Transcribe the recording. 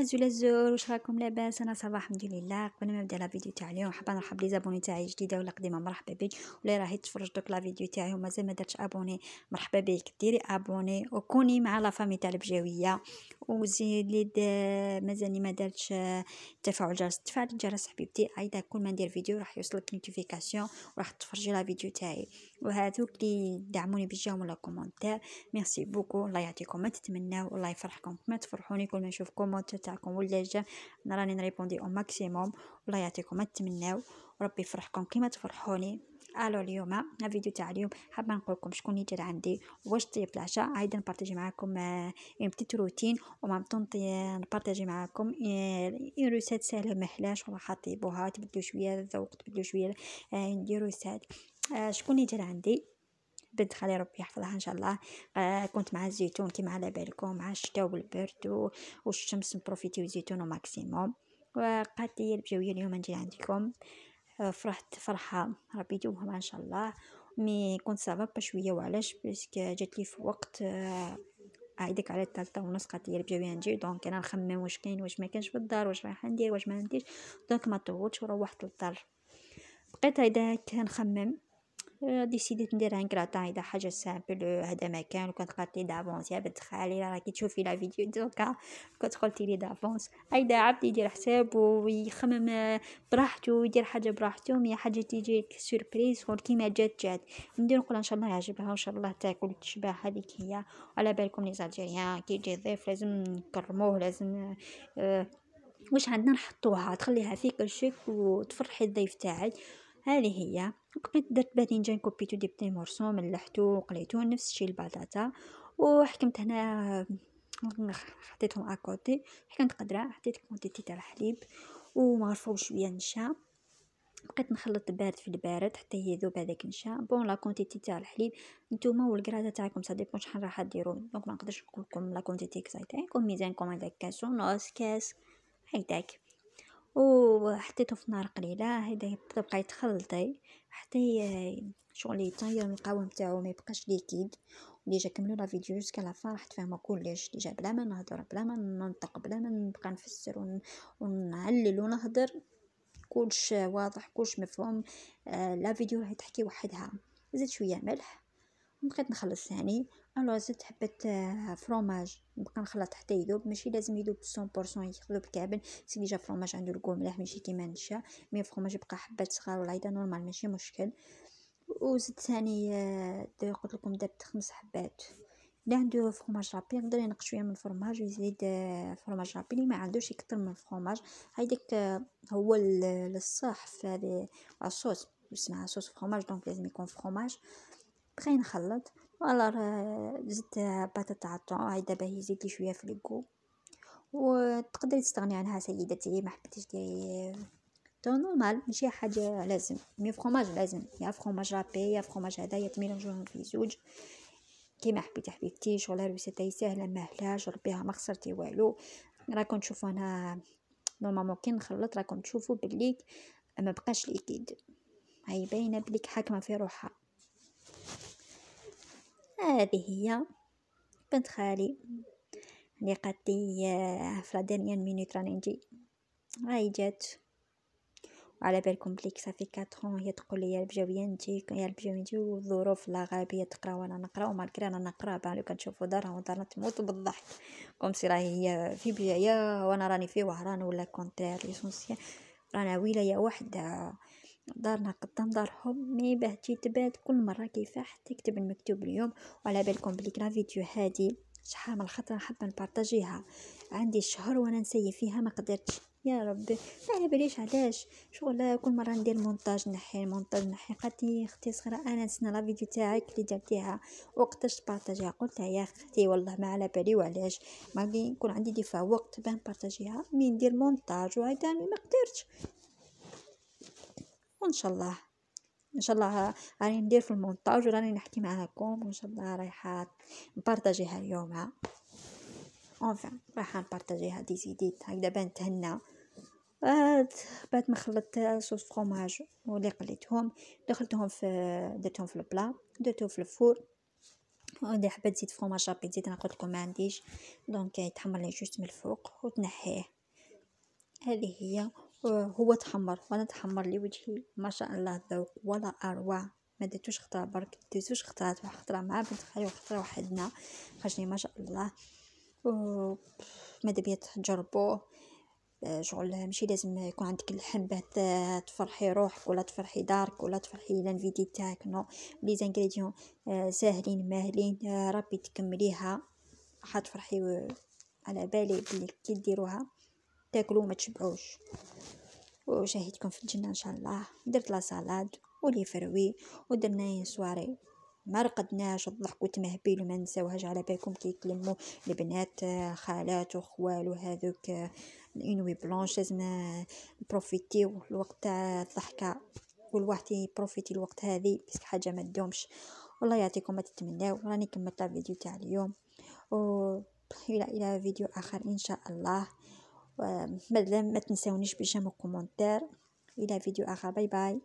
ازول ازول واش راكم لاباس انا صباح الحمد لله قبل ما نبدا لا فيديو تاع اليوم حابه نرحب لي زابوني تاعي جديده ولا قديمه مرحبا بك ولا راهي تفرج دوك لا فيديو تاعي ومازال ما درتش ابوني مرحبا بك ديري ابوني وكوني مع لا فامي تاع البجاويه وزيد لي مازال ما درتش آه، تفاعل جرس تفاعل الجرس حبيبتي عايده كل ما ندير فيديو راح يوصلك نوتيفيكاسيون وراح تفرجي لا فيديو تاعي وهذوك اللي دعموني بجاهم ولا كومونتير ميرسي بوكو الله يعطيكم ما تتمناو الله يفرحكم ما تفرحوني كل ما نشوف كومونتير تاعكم ولا جا راني نريبوندي او ماكسيموم والله يعطيكم ما تتمناو وربي يفرحكم كيما تفرحوني الو اليوم الفيديو تاع اليوم حابه نقول لكم شكون اللي جا عندي واش طيب العشاء عايده نبارطاجي معاكم اون بتيت روتين ومام نبارطاجي معاكم اون روسات سهله ما حلاش ولا خطيبوها تبدلو شويه الذوق تبدلو شويه آه، نديرو روسات آه، شكون يجي عندي بنت خالي ربي يحفظها ان شاء الله آه، كنت مع الزيتون كيما على بالكم مع الشتاء والبرد والشمس نبروفيتيو الزيتون وماكسيموم وقالت لي البجويه اليوم نجي عندكم آه، فرحت فرحه ربي يديمهم ان شاء الله مي كنت صعبه بشويه وعلاش باسك جات لي في وقت عيدك على الثالثة ونص قالت لي البجوية نجي دونك انا نخمم واش كاين واش ما كانش في الدار واش رايحه ندير واش ما نديرش دونك ما طولتش وروحت للدار بقيت هكا نخمم أه، ديسيديت ندير كراتان اذا حاجه سامبل أه، هذا مكان وكنت قالت لي دافونس يا بنت خالي راكي تشوفي لا فيديو دوكا كنت قلتي لي دافونس ايدا عبد يدير حساب ويخمم أه، براحته ويدير حاجه براحته مي حاجه تيجيك سوربريز غير كيما جات جات ندير نقول ان شاء الله يعجبها وان شاء الله تاكل تشبع هذيك هي على بالكم لي زالجيريان كي يجي ضيف لازم نكرموه لازم واش عندنا نحطوها تخليها فيك الشك وتفرحي الضيف تاعك هذه هي قبيت درت باذنجان كوبيتو دي بتي مورسو ملحتو وقليتو نفس الشيء البطاطا وحكمت هنا حطيتهم اكوتي حكمت قدره حطيت كونتيتي تاع الحليب ومغرفو بشويه نشا بقيت نخلط بارد في البارد حتى يذوب هذاك النشا بون لا كونتيتي تاع الحليب نتوما والكراده تاعكم سا ديبون شحال راح ديروا دونك ما نقدرش نقول لكم لا كونتيتي كزايتاكم ميزانكم هذاك كاسو نص كاس هيداك وحطيته في نار قليله هدا يبقى يتخلط حتى شغل يطير القوام نتاعو ما يبقاش ليكيد ديجا كملوا لا فيديو جوسكا لا راح تفهموا كلش ديجا بلا ما نهضر بلا ما ننطق بلا ما نبقى نفسر ون... ونعلل ونهضر كلش واضح كلش مفهوم آه لا فيديو راهي تحكي وحدها زيد شويه ملح بقيت نخلص ثاني يعني. الو زدت حبه آه، فروماج نبقى نخلط حتى يذوب ماشي لازم يذوب 100% يذوب كامل سي ديجا فروماج عنده الكو ملاح ماشي كيما نشا مي فروماج يبقى حبات صغار ولا نورمال ماشي مشكل وزدت ثاني آه، قلت لكم درت خمس حبات اللي عنده فروماج رابي يقدر ينقص شويه من الفرماج ويزيد آه، فروماج رابي اللي ما عندوش يكثر من الفرماج هيداك هو الصح في هذه الصوص يسمى صوص فروماج دونك لازم يكون فروماج بغي نخلط فوالا راه زدت بطاطا عطون هاي دابا هي زيد لي شويه في الكو وتقدري تستغني عنها سيدتي ما حبيتيش ديري تو نورمال ماشي حاجه لازم مي فرماج لازم يا فرماج رابي يا فرماج هذا يا تميلونجوهم في زوج كيما حبيتي حبيبتي شغل الوسيطه ساهله ماهلاش ربيها ما خسرتي والو راكم تشوفوا انا نورمالمون كي نخلط راكم تشوفوا بلي ما بقاش ليكيد هاي باينه بليك حاكمه في روحها هذه هي بنت خالي اللي قالت لي آه، في لا ديرنيير مينوت راني نجي هاي جات وعلى بالكم بليك صافي كاترون هي تقول لي يا البجاويه نجي يا البجاويه نجي والظروف لا غابيه تقرا وانا نقرا ومالكري انا نقرا بالو كنشوفو دارها ودارنا تموت بالضحك كوم سي راهي هي في بجايه وانا راني في وهران ولا كونتير ليسونسيال رانا ولايه وحده دارنا قدام دارهم مي باه تجي تبات كل مره كيفاح حتى المكتوب اليوم وعلى بالكم بلي كرا فيديو هادي شحال من خطره نحب نبارطاجيها عندي شهر وانا نسي فيها ما قدرتش يا ربي ما على باليش علاش شغل كل مره ندير مونتاج نحي المونتاج نحي لي اختي صغيره انا نسنا لا فيديو تاعك اللي درتيها وقتاش بارطاجيها قلت لها يا اختي والله ما على بالي وعلاش ما يكون عندي ديفا وقت باه نبارطاجيها مي ندير مونتاج وهذا ما قدرتش وان شاء الله ان شاء الله راني ندير في المونتاج وراني نحكي معاكم وان شاء الله رايحه نبارطاجيها اليوم اونفان رايحه نبارطاجيها دي زيديت هكذا بان تهنا بعد بعد ما خلطت صوص فرماج ولي قليتهم دخلتهم في درتهم في البلا درتهم في الفور ودي حبه زيت فرماج شابي زيت انا قلت لكم ما عنديش دونك يتحمر لي جوست من الفوق وتنحيه هذه هي هو تحمر وانا تحمر لي وجهي ما شاء الله ذوق ولا اروع ما درتوش خطره برك درتوش خطرات واحد خطره مع بنت خالي وخطره وحدنا خرجني ما شاء الله ماذا بيا تجربوه آه، شغل ماشي لازم يكون عندك اللحم باه تفرحي روحك ولا تفرحي دارك ولا تفرحي لانفيدي تاعك نو لي زانغريديون آه، ساهلين ماهلين آه، ربي تكمليها حتفرحي على بالي بلي كي ديروها تاكلو ما تشبعوش وشاهدكم في الجنه ان شاء الله درت لا سالاد ولي فروي ودرنا سواري ما رقدناش الضحك وتمهبيل وما نساوهاش على بالكم كيتلموا البنات آه، خالات وخوال وهذوك الانوي آه، بلونش لازم آه، نبروفيتيو الوقت تاع الضحكه كل واحد يبروفيتي الوقت هذه بس حاجه ما تدومش والله يعطيكم ما تتمناو راني كملت الفيديو تاع اليوم و الى الى فيديو اخر ان شاء الله ما تنساونيش بجامو كومونتير الى فيديو اخر باي باي